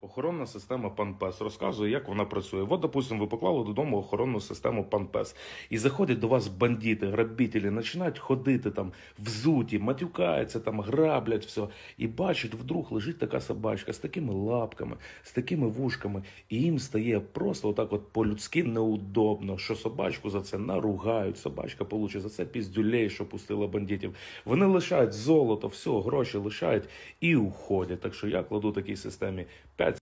Охоронна система ПанПЕС розказує, як вона працює. От, допустимо, ви поклали додому охоронну систему ПанПЕС. І заходять до вас бандити, грабітелі, починають ходити там взуті, матюкаються, там, граблять все. І бачать, вдруг лежить така собачка з такими лапками, з такими вушками. І їм стає просто отак от по-людськи неудобно, що собачку за це наругають. Собачка получить за це піздюлей, що пустила бандитів. Вони лишають золото, все, гроші лишають і уходять. Так що я кладу такій системі 5